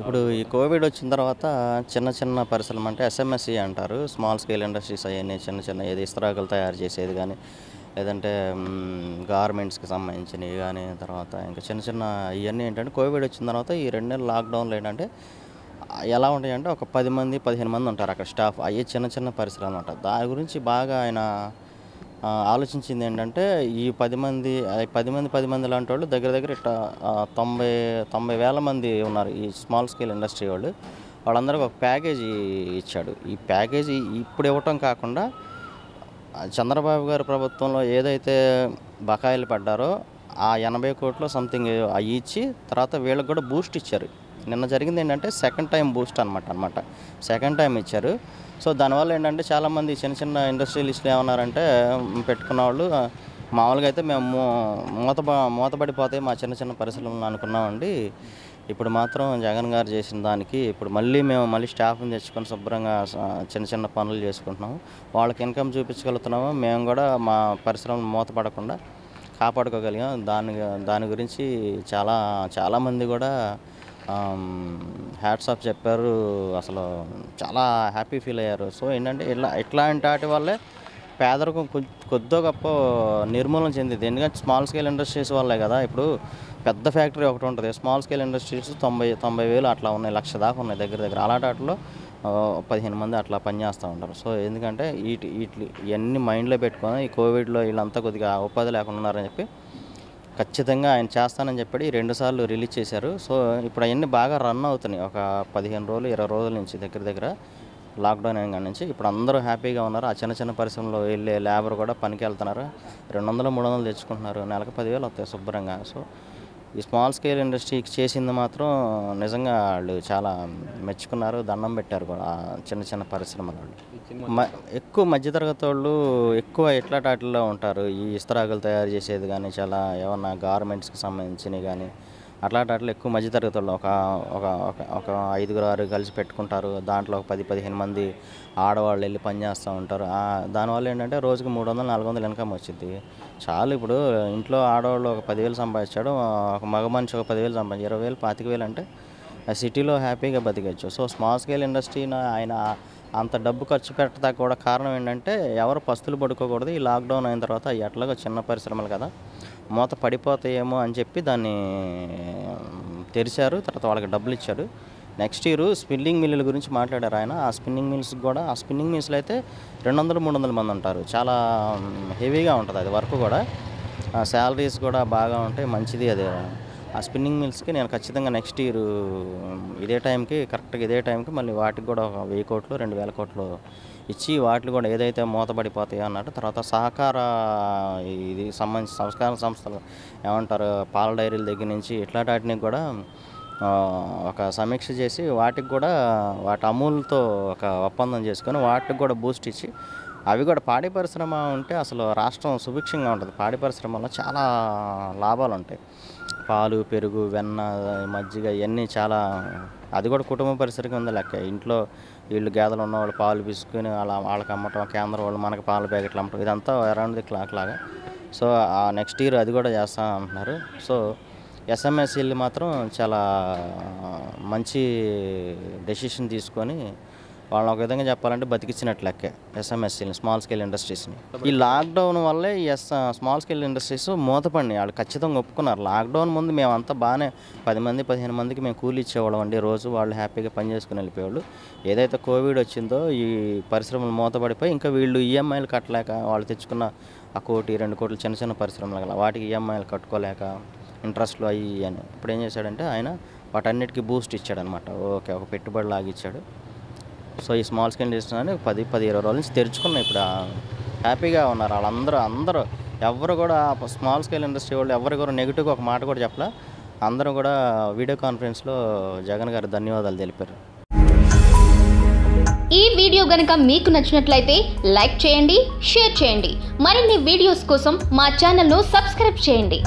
ఇప్పుడు ఈ కోవిడ్ వచ్చిన తర్వాత చిన్న చిన్న పరిశ్రమ అంటే ఎస్ఎంఎస్ఈ e అంటారు స్మాల్ స్కేల్ ఇండస్ట్రీస్ అవన్నీ చిన్న చిన్న ఏది ఇస్త్రాకులు తయారు చేసేది కానీ లేదంటే గార్మెంట్స్కి సంబంధించినవి కానీ తర్వాత ఇంకా చిన్న చిన్న ఇవన్నీ ఏంటంటే కోవిడ్ వచ్చిన తర్వాత ఈ రెండు నెలలు లాక్డౌన్లో ఏంటంటే ఎలా ఉంటాయంటే ఒక పది మంది పదిహేను మంది ఉంటారు అక్కడ స్టాఫ్ అవి చిన్న చిన్న పరిశ్రమలు ఉంటారు దాని గురించి బాగా ఆయన ఆలోచించింది ఏంటంటే ఈ పది మంది పది మంది పది మంది లాంటి వాళ్ళు దగ్గర దగ్గర ఇట్లా తొంభై తొంభై వేల మంది ఉన్నారు ఈ స్మాల్ స్కేల్ ఇండస్ట్రీ వాళ్ళు వాళ్ళందరికీ ఒక ప్యాకేజీ ఇచ్చాడు ఈ ప్యాకేజీ ఇప్పుడు ఇవ్వటం కాకుండా చంద్రబాబు గారి ప్రభుత్వంలో ఏదైతే బకాయిలు పడ్డారో ఆ ఎనభై కోట్లు సంథింగ్ అవి ఇచ్చి తర్వాత వీళ్ళకి కూడా బూస్ట్ ఇచ్చారు నిన్న జరిగింది ఏంటంటే సెకండ్ టైం బూస్ట్ అనమాట అనమాట సెకండ్ టైం ఇచ్చారు సో దానివల్ల ఏంటంటే చాలామంది చిన్న చిన్న ఇండస్ట్రియలిస్టులు ఏమన్నారంటే పెట్టుకున్న వాళ్ళు మామూలుగా అయితే మేము మూత మూతపడిపోతాయి మా చిన్న చిన్న పరిశ్రమలు అనుకున్నామండి ఇప్పుడు మాత్రం జగన్ గారు చేసిన దానికి ఇప్పుడు మళ్ళీ మేము మళ్ళీ స్టాఫ్ని తెచ్చుకొని శుభ్రంగా చిన్న చిన్న పనులు చేసుకుంటున్నాము వాళ్ళకి ఇన్కమ్ చూపించగలుగుతున్నాము మేము కూడా మా పరిశ్రమలు మూతపడకుండా కాపాడుకోగలిగాం దాని దాని గురించి చాలా చాలామంది కూడా హ్యాట్స్ ఆఫ్ చెప్పారు అసలు చాలా హ్యాపీ ఫీల్ అయ్యారు సో ఏంటంటే ఇట్లా ఎట్లాంటి వాటి వల్లే పేదరికం కొద్దో గొప్ప నిర్మూలన చెందింది ఎందుకంటే స్మాల్ స్కేల్ ఇండస్ట్రీస్ వల్లే కదా ఇప్పుడు పెద్ద ఫ్యాక్టరీ ఒకటి ఉంటుంది స్మాల్ స్కేల్ ఇండస్ట్రీస్ తొంభై తొంభై వేలు అట్లా ఉన్నాయి లక్ష దాకా ఉన్నాయి దగ్గర దగ్గర అలాంటి వాటిలో పదిహేను మంది అట్లా పనిచేస్తూ ఉంటారు సో ఎందుకంటే వీటి వీటి ఇవన్నీ మైండ్లో పెట్టుకొని ఈ కోవిడ్లో వీళ్ళంతా కొద్దిగా ఉపాధి లేకుండా ఉన్నారని చెప్పి ఖచ్చితంగా ఆయన చేస్తానని చెప్పి రెండుసార్లు రిలీజ్ చేశారు సో ఇప్పుడు అవన్నీ బాగా రన్ అవుతున్నాయి ఒక పదిహేను రోజులు ఇరవై రోజుల నుంచి దగ్గర దగ్గర లాక్డౌన్ అయిన నుంచి ఇప్పుడు అందరూ హ్యాపీగా ఉన్నారు ఆ చిన్న చిన్న పరిశ్రమలో వెళ్ళే లేబర్ కూడా పనికి వెళ్తున్నారు రెండు వందలు మూడు వందలు తెచ్చుకుంటున్నారు నెలకు పదివేలు వస్తాయి శుభ్రంగా సో ఈ స్మాల్ స్కేల్ ఇండస్ట్రీకి చేసింది మాత్రం నిజంగా వాళ్ళు చాలా మెచ్చుకున్నారు దండం పెట్టారు కూడా చిన్న చిన్న పరిశ్రమల వాళ్ళు ఎక్కువ మధ్యతరగతి వాళ్ళు ఎక్కువ ఎట్లా టాటిల్లో ఉంటారు ఈ ఇస్తరాకులు తయారు చేసేది కానీ చాలా ఏమన్నా గార్మెంట్స్కి సంబంధించినవి కానీ అట్లాంటి వాటిలో ఎక్కువ మధ్య తరగతులు ఒక ఒక ఒక ఐదుగురు ఆరు కలిసి పెట్టుకుంటారు దాంట్లో ఒక పది పదిహేను మంది ఆడవాళ్ళు వెళ్ళి పని చేస్తూ ఉంటారు దానివల్ల ఏంటంటే రోజుకి మూడు వందలు నాలుగు వందలు ఇన్కమ్ వచ్చింది చాలు ఇప్పుడు ఇంట్లో ఆడవాళ్ళు ఒక పదివేలు సంపాదించాడు ఒక మగ మనిషి ఒక పదివేలు సంపాదించాడు ఇరవై వేలు పాతిక వేలు అంటే సిటీలో హ్యాపీగా బతికచ్చు సో స్మాల్ స్కేల్ ఇండస్ట్రీని ఆయన అంత డబ్బు ఖర్చు పెట్టడానికి కూడా కారణం ఏంటంటే ఎవరు పస్తులు పడుకోకూడదు ఈ లాక్డౌన్ అయిన తర్వాత ఎట్లాగో చిన్న పరిశ్రమలు కదా మూత పడిపోతాయేమో అని చెప్పి దాన్ని తెరిచారు తర్వాత వాళ్ళకి డబ్బులు ఇచ్చాడు నెక్స్ట్ ఇయర్ స్పిన్నింగ్ మిల్లుల గురించి మాట్లాడారు ఆయన ఆ స్పిన్నింగ్ మిల్స్ కూడా ఆ స్పిన్నింగ్ మిల్స్లో అయితే రెండు వందలు మూడు వందల మంది ఉంటారు చాలా హెవీగా ఉంటుంది అది వర్క్ కూడా శాలరీస్ కూడా బాగా ఉంటాయి మంచిది అది ఆ స్పిన్నింగ్ మిల్స్కి నేను ఖచ్చితంగా నెక్స్ట్ ఇయర్ ఇదే టైంకి కరెక్ట్గా ఇదే టైంకి మళ్ళీ వాటికి కూడా ఒక వెయ్యి కోట్లు రెండు వేల కోట్లు ఇచ్చి వాటిని కూడా ఏదైతే మూతబడిపోతాయో అన్నట్టు తర్వాత సహకార ఇది సంబంధించి సంస్కార సంస్థలు ఏమంటారు పాల డైరీల దగ్గర నుంచి ఇట్లాంటి వాటిని కూడా ఒక సమీక్ష చేసి వాటికి కూడా వాటి అమూల్తో ఒక ఒప్పందం చేసుకొని వాటికి కూడా బూస్ట్ ఇచ్చి అవి కూడా పాడి పరిశ్రమ ఉంటే అసలు రాష్ట్రం సుభిక్షంగా ఉంటుంది పాడి పరిశ్రమలో చాలా లాభాలు ఉంటాయి పాలు పెరుగు వెన్న మజ్జిగ ఇవన్నీ చాలా అది కూడా కుటుంబ పరిసరికి ఉంది లెక్క ఇంట్లో వీళ్ళు గేదెలు ఉన్న వాళ్ళు పాలు పిసుకుని వాళ్ళ వాళ్ళకి అమ్మటం కేంద్రం వాళ్ళు మనకి పాల ప్యాకెట్లు అమ్మటం ఇదంతా అరౌండ్ ది క్లాక్ లాగా సో ఆ నెక్స్ట్ ఇయర్ అది కూడా చేస్తాం అంటున్నారు సో ఎస్ఎంఎస్ఈలు మాత్రం చాలా మంచి డెసిషన్ తీసుకొని వాళ్ళని ఒక విధంగా చెప్పాలంటే బతికిచ్చినట్లెక్కే ఎస్ఎంఎస్సీని స్మాల్ స్కేల్ ఇండస్ట్రీస్ని ఈ లాక్డౌన్ వల్లే ఈ ఎస్ స్మాల్ స్కేల్ ఇండస్ట్రీస్ మూతపడినాయి వాళ్ళు ఖచ్చితంగా ఒప్పుకున్నారు లాక్డౌన్ ముందు మేమంతా బాగానే పది మంది పదిహేను మందికి మేము కూలి ఇచ్చేవాళ్ళం అండి రోజు వాళ్ళు హ్యాపీగా పని చేసుకుని వెళ్ళిపోయేవాళ్ళు ఏదైతే కోవిడ్ వచ్చిందో ఈ పరిశ్రమలు మూతపడిపోయి ఇంకా వీళ్ళు ఈఎంఐలు e కట్టలేక వాళ్ళు తెచ్చుకున్న ఆ కోటి రెండు కోట్లు చిన్న చిన్న పరిశ్రమలు గల వాటికి ఈఎంఐలు e కట్టుకోలేక ఇంట్రెస్ట్లు అయ్యి అని ఇప్పుడు ఏం చేశాడంటే ఆయన వాటన్నిటికీ బూస్ట్ ఇచ్చాడనమాట ఓకే ఒక పెట్టుబడి లాగిచ్చాడు సో ఈ స్మాల్ స్కేల్ ఇండస్ట్రీ అని పది పది ఇరవై రోజుల నుంచి తెరుచుకున్నాయి ఇప్పుడు హ్యాపీగా ఉన్నారు వాళ్ళందరూ అందరూ ఎవరు కూడా స్మాల్ స్కేల్ ఇండస్ట్రీ వాళ్ళు ఎవరు కూడా నెగిటివ్గా ఒక మాట కూడా చెప్పలే అందరూ కూడా వీడియో కాన్ఫరెన్స్లో జగన్ గారు ధన్యవాదాలు తెలిపారు ఈ వీడియో గనక మీకు నచ్చినట్లయితే లైక్ చేయండి షేర్ చేయండి మరిన్ని వీడియోస్ కోసం మా ఛానల్ను సబ్స్క్రైబ్ చేయండి